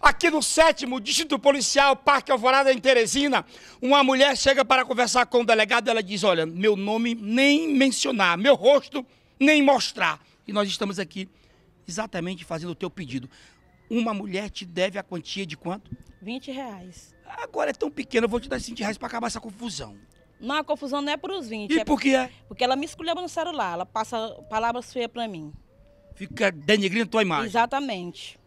Aqui no sétimo distrito policial, Parque Alvorada, em Teresina, uma mulher chega para conversar com o delegado. Ela diz: Olha, meu nome nem mencionar, meu rosto nem mostrar. E nós estamos aqui exatamente fazendo o teu pedido. Uma mulher te deve a quantia de quanto? 20 reais. Agora é tão pequeno, eu vou te dar 20 reais para acabar essa confusão. Não, a confusão não é para os 20. E é por que é? Porque ela me escolheu no celular, ela passa palavras feias para mim. Fica denegrindo tua imagem. Exatamente.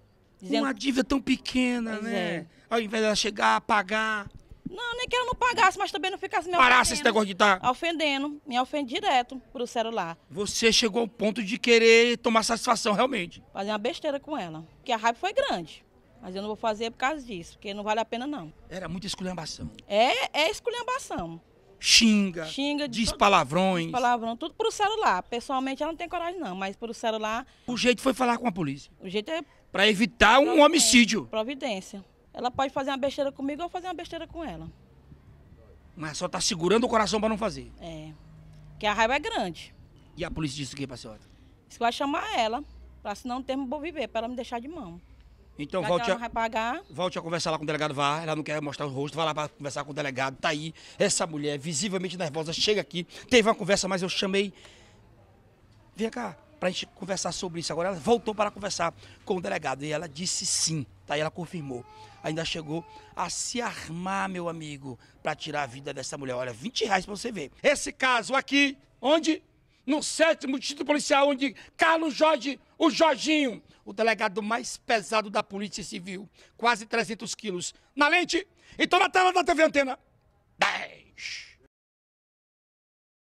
Dizendo... Uma dívida tão pequena, pois né? É. Ao invés dela chegar, a pagar. Não, nem que ela não pagasse, mas também não ficasse me Parasse ofendendo. esse negócio de estar... Tá... Ofendendo. Me ofende direto pro celular. Você chegou ao ponto de querer tomar satisfação, realmente. Fazer uma besteira com ela. Porque a raiva foi grande. Mas eu não vou fazer por causa disso, porque não vale a pena, não. Era muita esculhambação. É, é esculhambação xinga, xinga diz palavrões. Diz palavrão, tudo pro celular. Pessoalmente ela não tem coragem não, mas pro celular... O jeito foi falar com a polícia? O jeito é... Pra evitar um homicídio? Providência. Ela pode fazer uma besteira comigo ou fazer uma besteira com ela. Mas só tá segurando o coração pra não fazer. É. Porque a raiva é grande. E a polícia disse o que pra senhora? Disse que vai chamar ela, pra assinar um termo bom viver, pra ela me deixar de mão. Então Cadê volte a, vai pagar? volte a conversar lá com o delegado Vá, ela não quer mostrar o rosto, Vá lá para conversar com o delegado, tá aí, essa mulher visivelmente nervosa, chega aqui, teve uma conversa, mas eu chamei, vem cá, para a gente conversar sobre isso. Agora ela voltou para conversar com o delegado e ela disse sim, tá? aí, ela confirmou. Ainda chegou a se armar, meu amigo, para tirar a vida dessa mulher. Olha, 20 reais para você ver. Esse caso aqui, onde? No sétimo distrito policial, onde Carlos Jorge, o Jorginho, o delegado mais pesado da Polícia Civil, quase 300 quilos, na lente. e toda na tela da TV Antena. 10.